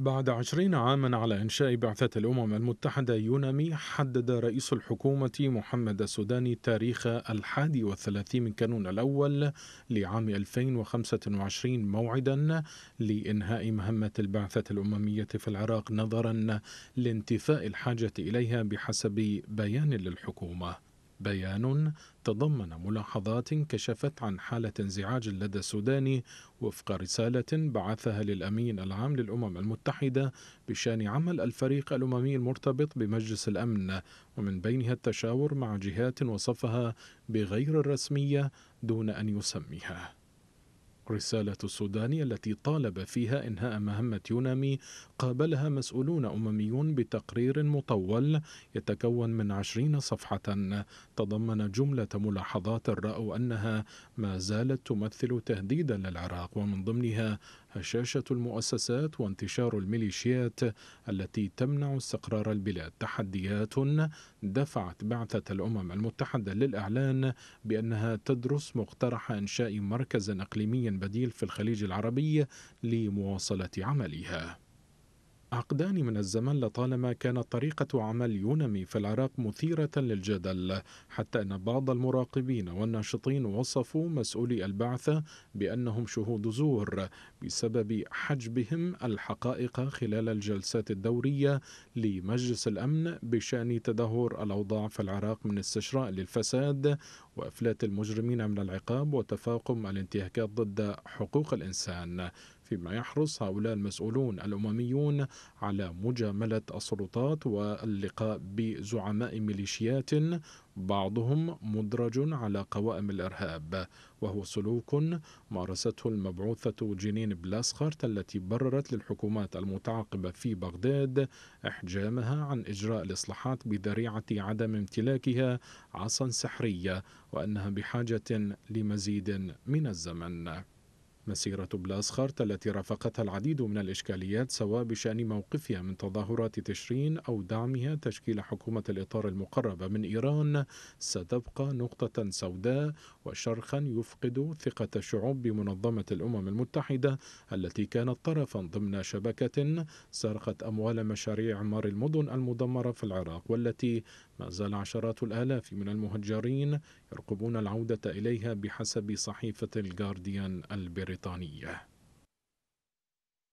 بعد عشرين عاما على إنشاء بعثة الأمم المتحدة يونامي حدد رئيس الحكومة محمد السوداني تاريخ الحادي والثلاثين من كانون الأول لعام 2025 موعدا لإنهاء مهمة البعثة الأممية في العراق نظرا لانتفاء الحاجة إليها بحسب بيان للحكومة بيان تضمن ملاحظات كشفت عن حالة انزعاج لدى السوداني وفق رسالة بعثها للأمين العام للأمم المتحدة بشأن عمل الفريق الأممي المرتبط بمجلس الأمن ومن بينها التشاور مع جهات وصفها بغير الرسمية دون أن يسميها رسالة السودان التي طالب فيها إنهاء مهمة يونامي قابلها مسؤولون أمميون بتقرير مطول يتكون من عشرين صفحة تضمن جملة ملاحظات رأوا أنها ما زالت تمثل تهديدا للعراق ومن ضمنها هشاشة المؤسسات وانتشار الميليشيات التي تمنع استقرار البلاد تحديات دفعت بعثة الأمم المتحدة للإعلان بأنها تدرس مقترح إنشاء مركز إقليمي بديل في الخليج العربي لمواصلة عملها عقدان من الزمن لطالما كانت طريقة عمل يونمي في العراق مثيرة للجدل حتى أن بعض المراقبين والناشطين وصفوا مسؤولي البعثة بأنهم شهود زور بسبب حجبهم الحقائق خلال الجلسات الدورية لمجلس الأمن بشأن تدهور الأوضاع في العراق من استشراء للفساد وإفلات المجرمين من العقاب وتفاقم الانتهاكات ضد حقوق الإنسان فيما يحرص هؤلاء المسؤولون الأمميون على مجاملة السلطات واللقاء بزعماء ميليشيات بعضهم مدرج على قوائم الإرهاب وهو سلوك مارسته المبعوثة جنين بلاسخرت التي بررت للحكومات المتعاقبة في بغداد إحجامها عن إجراء الإصلاحات بذريعة عدم امتلاكها عصا سحرية وأنها بحاجة لمزيد من الزمن مسيرة بلاسخارت التي رافقتها العديد من الإشكاليات سواء بشأن موقفها من تظاهرات تشرين أو دعمها تشكيل حكومة الإطار المقربة من إيران ستبقى نقطة سوداء وشرخا يفقد ثقة الشعوب بمنظمة الأمم المتحدة التي كانت طرفا ضمن شبكة سرقت أموال مشاريع عمار المدن المدمرة في العراق والتي ما زال عشرات الآلاف من المهجرين يرقبون العودة إليها بحسب صحيفة الجارديان البريطانية 你家。